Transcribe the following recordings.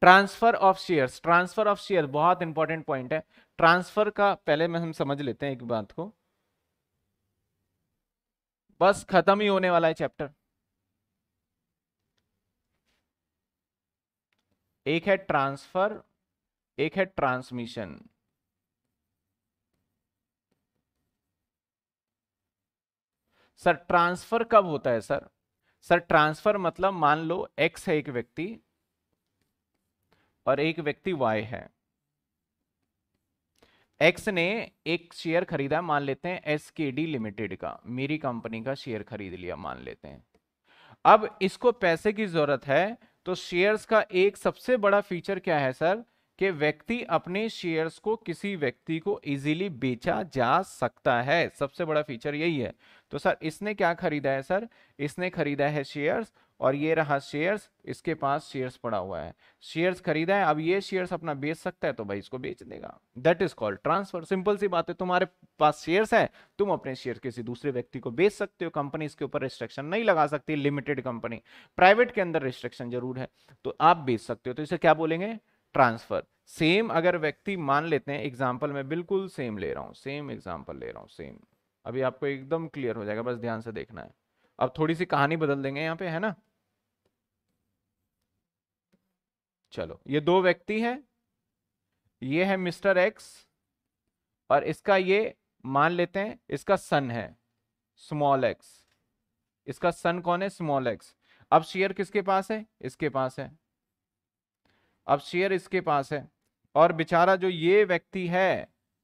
transfer of shares transfer of share बहुत important point है transfer का पहले में हम समझ लेते हैं एक बात को बस खत्म ही होने वाला है चैप्टर एक है ट्रांसफर एक है ट्रांसमिशन सर ट्रांसफर कब होता है सर सर ट्रांसफर मतलब मान लो एक्स है एक व्यक्ति और एक व्यक्ति वाई है एक्स ने एक शेयर खरीदा मान लेते हैं एस के डी लिमिटेड का मेरी कंपनी का शेयर खरीद लिया मान लेते हैं अब इसको पैसे की जरूरत है तो शेयर्स का एक सबसे बड़ा फीचर क्या है सर कि व्यक्ति अपने शेयर्स को किसी व्यक्ति को इजीली बेचा जा सकता है सबसे बड़ा फीचर यही है तो सर इसने क्या खरीदा है सर इसने खरीदा है शेयर्स और ये रहा शेयर्स इसके पास शेयर्स पड़ा हुआ है शेयर्स खरीदा है अब ये शेयर्स अपना बेच सकता है तो भाई इसको बेच देगा that is called transfer simple सी बात है तुम्हारे पास शेयर्स है तुम अपने शेयर किसी दूसरे व्यक्ति को बेच सकते हो कंपनी इसके ऊपर रिस्ट्रिक्शन नहीं लगा सकती लिमिटेड कंपनी प्राइवेट के अंदर रिस्ट्रिक्शन जरूर है तो आप बेच सकते हो तो इसे क्या बोलेंगे ट्रांसफर सेम अगर व्यक्ति मान लेते हैं एग्जाम्पल मैं बिल्कुल सेम ले रहा हूँ सेम एग्जाम्पल ले रहा हूँ सेम अभी आपको एकदम क्लियर हो जाएगा बस ध्यान से देखना है अब थोड़ी सी कहानी बदल देंगे यहाँ पे है ना चलो ये दो व्यक्ति हैं ये है मिस्टर एक्स और इसका ये मान लेते हैं इसका सन है स्मॉल एक्स इसका सन कौन है स्मॉल एक्स अब शेयर किसके पास है इसके पास है अब शेयर इसके पास है और बेचारा जो ये व्यक्ति है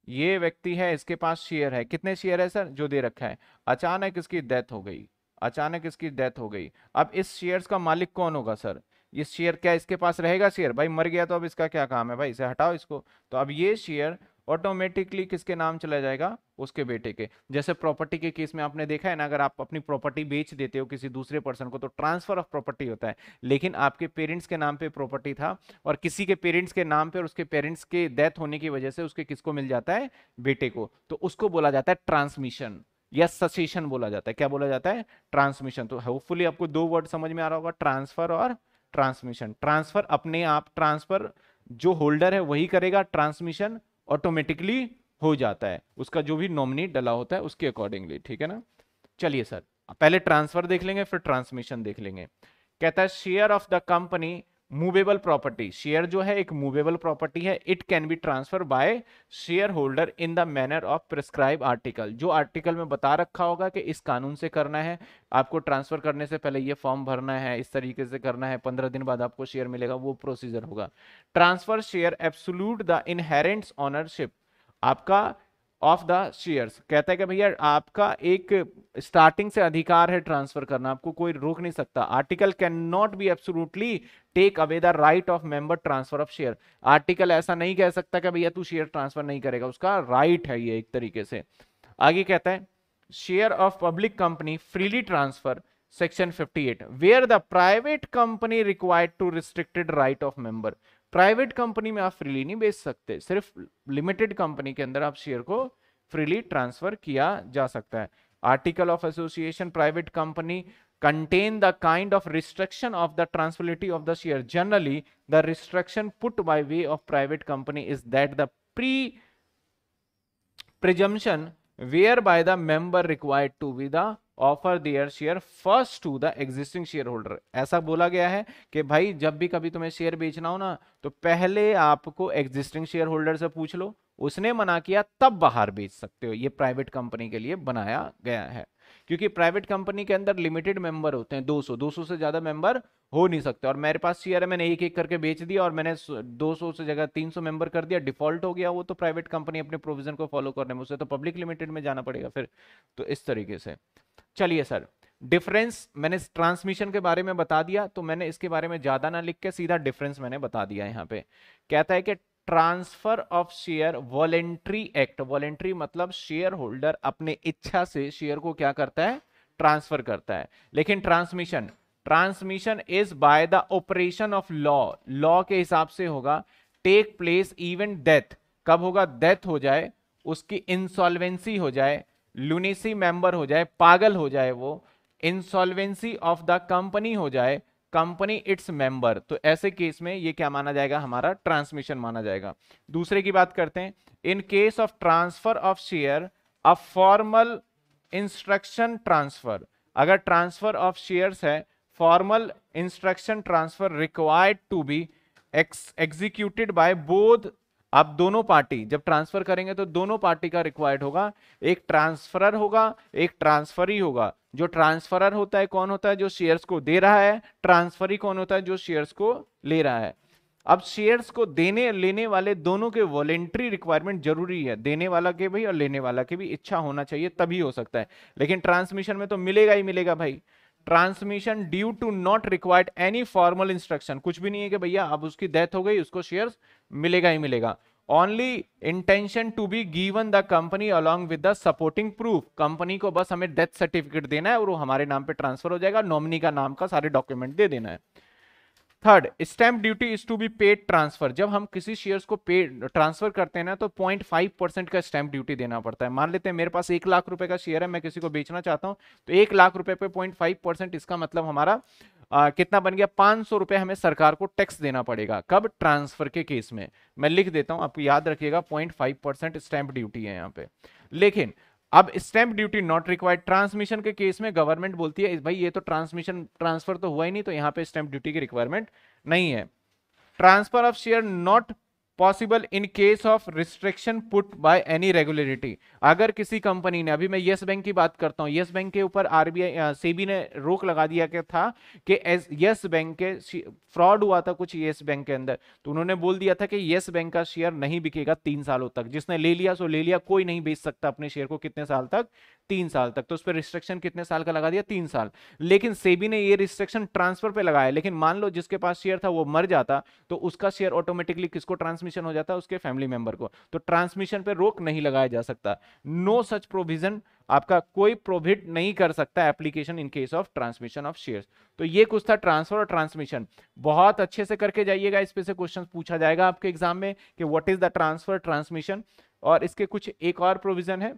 ये व्यक्ति है इसके पास शेयर है कितने शेयर है सर जो दे रखा है अचानक इसकी डेथ हो गई अचानक इसकी डेथ हो गई अब इस शेयर्स का मालिक कौन होगा सर ये शेयर क्या इसके पास रहेगा शेयर भाई मर गया तो अब इसका क्या काम है भाई इसे हटाओ इसको तो अब ये शेयर ऑटोमेटिकली किसके नाम चला जाएगा उसके बेटे के जैसे प्रॉपर्टी के केस में आपने देखा है ना अगर आप अपनी प्रॉपर्टी बेच देते हो किसी दूसरे पर्सन को तो ट्रांसफर ऑफ प्रॉपर्टी होता है लेकिन आपके पेरेंट्स के नाम पे प्रॉपर्टी था और किसी के पेरेंट्स के नाम पे और उसके पेरेंट्स के डेथ होने की वजह से उसके किसको मिल जाता है बेटे को तो उसको बोला जाता है ट्रांसमिशन या ससेशन बोला जाता है क्या बोला जाता है ट्रांसमिशन तो होपफुली आपको दो वर्ड समझ में आ रहा होगा ट्रांसफर और ट्रांसमिशन ट्रांसफर अपने आप ट्रांसफर जो होल्डर है वही करेगा ट्रांसमिशन ऑटोमेटिकली हो जाता है उसका जो भी नॉमिनी डला होता है उसके अकॉर्डिंगली ठीक है ना चलिए सर पहले ट्रांसफर देख लेंगे फिर ट्रांसमिशन देख लेंगे कहता है share of the company movable property share जो है एक मूवेबल प्रॉपर्टी है it can be transfer by shareholder in the manner of prescribe article जो आर्टिकल में बता रखा होगा कि इस कानून से करना है आपको ट्रांसफर करने से पहले ये फॉर्म भरना है इस तरीके से करना है पंद्रह दिन बाद आपको शेयर मिलेगा वो प्रोसीजर होगा transfer share absolute the inherent ownership आपका ऑफ द शेयर्स कहता है कि भैया आपका एक स्टार्टिंग से अधिकार है ट्रांसफर करना आपको कोई रोक नहीं सकता article can not be absolutely take away the right of member transfer of share article ऐसा नहीं कह सकता कि भैया तू शेयर ट्रांसफर नहीं करेगा उसका राइट right है ये एक तरीके से आगे कहता है share of public company freely transfer section 58 where the private company required to restricted right of member private company में आप फ्रीली नहीं बेच सकते सिर्फ लिमिटेड कंपनी के अंदर आप शेयर को फ्रीली ट्रांसफर किया जा सकता है article of association private company contain the kind of restriction of the transferability of the share generally the restriction put by way of private company is that the pre presumption by the member required to be the offer their share first to the existing shareholder ऐसा बोला गया है कि भाई जब भी कभी तुम्हें शेयर बेचना हो ना तो पहले आपको एग्जिस्टिंग शेयर होल्डर से पूछ लो उसने मना किया तब बाहर बेच सकते हो ये प्राइवेट कंपनी के लिए बनाया गया है क्योंकि प्राइवेट कंपनी के अंदर लिमिटेड मेंबर होते हैं 200 200 से ज़्यादा मेंबर हो नहीं सकते और मेरे पास शेयर है मैंने एक एक करके बेच दिया और मैंने 200 से जगह 300 मेंबर कर दिया डिफॉल्ट हो गया वो तो प्राइवेट कंपनी अपने प्रोविजन को फॉलो करने में उसे तो पब्लिक लिमिटेड में जाना पड़ेगा फिर तो इस तरीके से चलिए सर डिफरेंस मैंने ट्रांसमिशन के बारे में बता दिया तो मैंने इसके बारे में ज़्यादा ना लिख के सीधा डिफरेंस मैंने बता दिया यहाँ पे कहता है कि transfer of share voluntary act voluntary मतलब शेयर होल्डर अपने इच्छा से शेयर को क्या करता है ट्रांसफर करता है लेकिन transmission transmission is by the operation of law law के हिसाब से होगा टेक प्लेस इवन डेथ कब होगा डेथ हो जाए उसकी इंसॉल्वेंसी हो जाए लुनेसी मेंबर हो जाए पागल हो जाए वो इंसॉल्वेंसी ऑफ द कंपनी हो जाए कंपनी इट्स मेंबर तो ऐसे केस में ये क्या माना जाएगा हमारा ट्रांसमिशन माना जाएगा दूसरे की बात करते हैं in case of transfer of share a formal instruction transfer अगर ट्रांसफर ऑफ शेयर्स है formal instruction transfer required to be executed by both आप दोनों पार्टी जब ट्रांसफर करेंगे तो दोनों पार्टी का रिक्वायर्ड होगा एक ट्रांसफरर होगा एक ट्रांसफर ही होगा जो ट्रांसफरर होता है कौन होता है जो शेयर्स को दे रहा है ट्रांसफर ही कौन होता है जो शेयर्स को ले रहा है अब शेयर्स को देने लेने वाले दोनों के वॉलेंट्री रिक्वायरमेंट जरूरी है देने वाला के भी और लेने वाला के भी इच्छा होना चाहिए तभी हो सकता है लेकिन ट्रांसमिशन में तो मिलेगा ही मिलेगा भाई transmission due to not required any formal instruction कुछ भी नहीं है कि भैया अब उसकी डेथ हो गई उसको शेयर्स मिलेगा ही मिलेगा only intention to be given the company along with the supporting proof company को बस हमें डेथ सर्टिफिकेट देना है और वो हमारे नाम पे ट्रांसफर हो जाएगा नॉमिनी का नाम का सारे डॉक्यूमेंट दे देना है third stamp duty is to be paid transfer जब हम किसी शेयर्स को पे ट्रांसफर करते हैं ना तो 0.5 परसेंट का स्टैंप ड्यूटी देना पड़ता है मान लेते हैं मेरे पास एक लाख रुपए का शेयर है मैं किसी को बेचना चाहता हूं तो एक लाख रुपए पे 0.5 परसेंट इसका मतलब हमारा आ, कितना बन गया पांच सौ रुपए हमें सरकार को टैक्स देना पड़ेगा कब ट्रांसफर के केस में मैं लिख देता हूं आपको याद रखिएगा point five percent stamp duty है यहां पे लेकिन अब stamp duty not required transmission के केस में गवर्नमेंट बोलती है भाई ये तो ट्रांसमिशन ट्रांसफर तो हुआ ही नहीं तो यहां पर स्टैंप ड्यूटी की रिक्वायरमेंट नहीं है transfer of share not possible in case of restriction put by any regularity अगर किसी कंपनी ने अभी मैं यस बैंक की बात करता हूँ यस बैंक के ऊपर आरबीआई सेबी ने रोक लगा दिया क्या था कि यस बैंक के फ्रॉड हुआ था कुछ यस बैंक के अंदर तो उन्होंने बोल दिया था कि यस बैंक का शेयर नहीं बिकेगा तीन सालों तक जिसने ले लिया सो ले लिया कोई नहीं बेच सकता अपने शेयर को कितने साल तक तीन साल तक तो उस पर रिस्ट्रिक्शन कितने साल का लगा दिया तीन साल लेकिन सेबी ने ये रिस्ट्रिक्शन ट्रांसफर पे लगाया लेकिन मान लो जिसके पास शेयर था वो मर जाता तो उसका शेयर ऑटोमेटिकली किसको ट्रांसमिशन हो जाता उसके फैमिली मेंबर को तो ट्रांसमिशन पे रोक नहीं लगाया जा सकता नो सच प्रोविजन आपका कोई प्रोविट नहीं कर सकता application in case of transmission of shares तो ये कुछ था ट्रांसफर और ट्रांसमिशन बहुत अच्छे से करके जाइएगा इस पे से क्वेश्चन पूछा जाएगा आपके एग्जाम में कि what is the transfer transmission और इसके कुछ एक और प्रोविजन है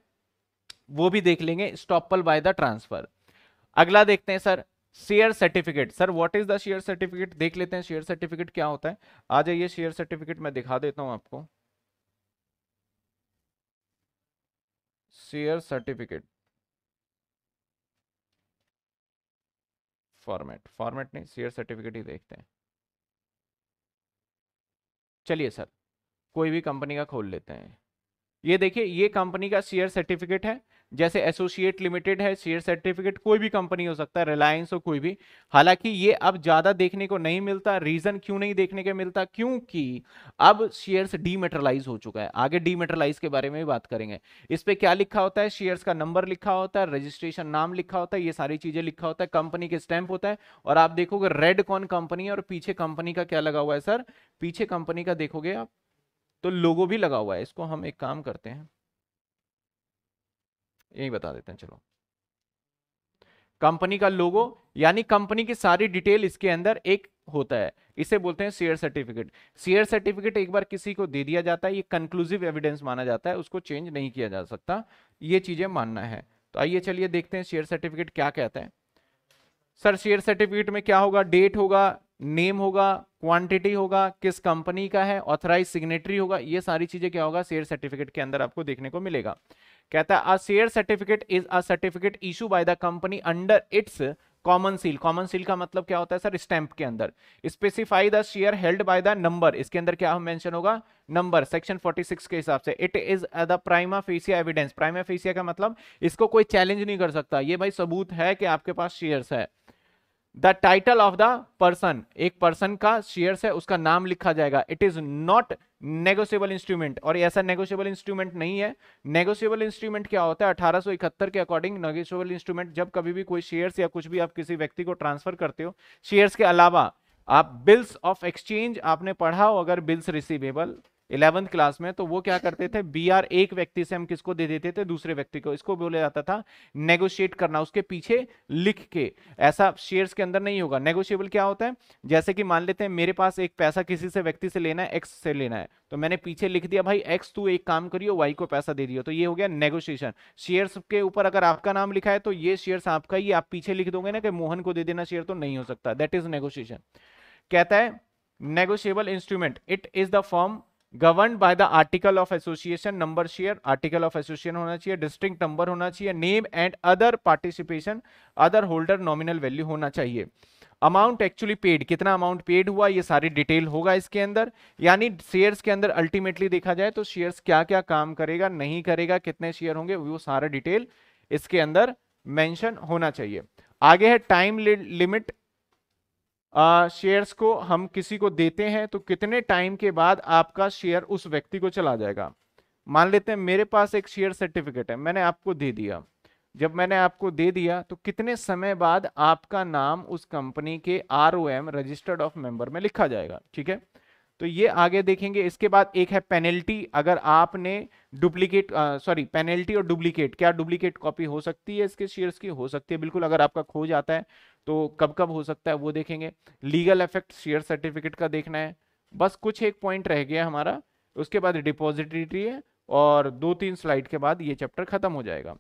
वो भी देख लेंगे स्टॉपल बाय द ट्रांसफर अगला देखते हैं sir share certificate sir what is the share certificate देख लेते हैं शेयर सर्टिफिकेट क्या होता है आ जाइए शेयर सर्टिफिकेट मैं दिखा देता हूं आपको शेयर सर्टिफिकेट फॉर्मेट फॉर्मेट नहीं शेयर सर्टिफिकेट ही देखते हैं चलिए सर कोई भी कंपनी का खोल लेते हैं ये देखिए ये कंपनी का शेयर सर्टिफिकेट है जैसे एसोसिएट लिमिटेड है शेयर सर्टिफिकेट कोई भी कंपनी हो सकता है रिलायंस हो कोई भी हालांकि ये अब ज़्यादा देखने को नहीं मिलता रीज़न क्यों नहीं देखने के मिलता क्योंकि अब शेयर्स डीमेटरलाइज हो चुका है आगे डीमेटरलाइज के बारे में भी बात करेंगे इस पर क्या लिखा होता है शेयर्स का नंबर लिखा होता है रजिस्ट्रेशन नाम लिखा होता है ये सारी चीज़ें लिखा होता है कंपनी के स्टैंप होता है और आप देखोगे रेड कौन कंपनी है और पीछे कंपनी का क्या लगा हुआ है सर पीछे कंपनी का देखोगे आप तो लोगो भी लगा हुआ है इसको हम एक काम करते हैं यही बता देते हैं चलो कंपनी का लोगो यानी कंपनी की सारी डिटेल इसके अंदर एक होता है इसे बोलते हैं शेयर सर्टिफिकेट शेयर सर्टिफिकेट एक बार किसी को दे दिया जाता है ये कंक्लूसिव एविडेंस माना जाता है उसको चेंज नहीं किया जा सकता ये चीजें मानना है तो आइए चलिए देखते हैं शेयर सर्टिफिकेट क्या कहता है सर शेयर सर्टिफिकेट में क्या होगा डेट होगा नेम होगा क्वांटिटी होगा किस कंपनी का है ऑथराइज सिग्नेटरी होगा ये सारी चीजें क्या होगा शेयर सर्टिफिकेट के अंदर आपको देखने को मिलेगा कहता है a share certificate is a certificate issue by the company under its common seal common seal का मतलब क्या होता है सर स्टैंप के अंदर specify the share held by the number इसके अंदर क्या मेंशन होगा नंबर सेक्शन 46 के हिसाब से it is the prima facie evidence prima facie का मतलब इसको कोई चैलेंज नहीं कर सकता ये भाई सबूत है कि आपके पास शेयर्स है the title of the person एक पर्सन का शेयर्स है उसका नाम लिखा जाएगा it is not negotiable instrument और ऐसा नेगोशियबल इंस्ट्रूमेंट नहीं है नेगोशियबल इंस्ट्रूमेंट क्या होता है 1871 के अकॉर्डिंग नेगोशियबल इंस्ट्रूमेंट जब कभी भी कोई शेयर्स या कुछ भी आप किसी व्यक्ति को ट्रांसफर करते हो शेयर्स के अलावा आप बिल्स ऑफ एक्सचेंज आपने पढ़ा हो अगर बिल्स रिसीवेबल इलेवंथ क्लास में तो वो क्या करते थे बी आर एक व्यक्ति से हम किसको दे देते थे दूसरे व्यक्ति को इसको बोला जाता था नेगोशिएट करना उसके पीछे लिख के ऐसा शेयर्स के अंदर नहीं होगा नेगोशिएबल क्या होता है जैसे कि मान लेते हैं मेरे पास एक पैसा किसी से व्यक्ति से लेना है एक्स से लेना है तो मैंने पीछे लिख दिया भाई एक्स तू एक काम करियो वाई को पैसा दे दियो तो ये हो गया नेगोशिएशन शेयर्स के ऊपर अगर आपका नाम लिखा है तो ये शेयर्स आपका ही आप पीछे लिख दोगे ना कि मोहन को दे देना शेयर तो नहीं हो सकता दैट इज नेगोशिएशन कहता है negotiable instrument it is the form govern by the article of association number share article of association होना चाहिए डिस्ट्रिक्ट नंबर होना चाहिए name and other participation other holder nominal value होना चाहिए अमाउंट एक्चुअली पेड कितना amount paid हुआ ये सारी डिटेल होगा इसके अंदर यानी शेयर्स के अंदर अल्टीमेटली देखा जाए तो शेयर्स क्या क्या काम करेगा नहीं करेगा कितने शेयर होंगे वो सारा डिटेल इसके अंदर मेंशन होना चाहिए आगे है टाइम लिमिट शेयर्स को हम किसी को देते हैं तो कितने टाइम के बाद आपका शेयर उस व्यक्ति को चला जाएगा मान लेते हैं मेरे पास एक शेयर सर्टिफिकेट है मैंने आपको दे दिया जब मैंने आपको दे दिया तो कितने समय बाद आपका नाम उस कंपनी के R O M registered of member में लिखा जाएगा ठीक है तो ये आगे देखेंगे इसके बाद एक है पेनल्टी अगर आपने डुप्लीकेट सॉरी पेनल्टी और डुप्लीकेट क्या डुप्लीकेट कॉपी हो सकती है इसके शेयर्स की हो सकती है बिल्कुल अगर आपका खो जाता है तो कब कब हो सकता है वो देखेंगे लीगल इफेक्ट शेयर सर्टिफिकेट का देखना है बस कुछ एक पॉइंट रह गया हमारा उसके बाद डिपॉजिटरी है और दो तीन स्लाइड के बाद ये चैप्टर खत्म हो जाएगा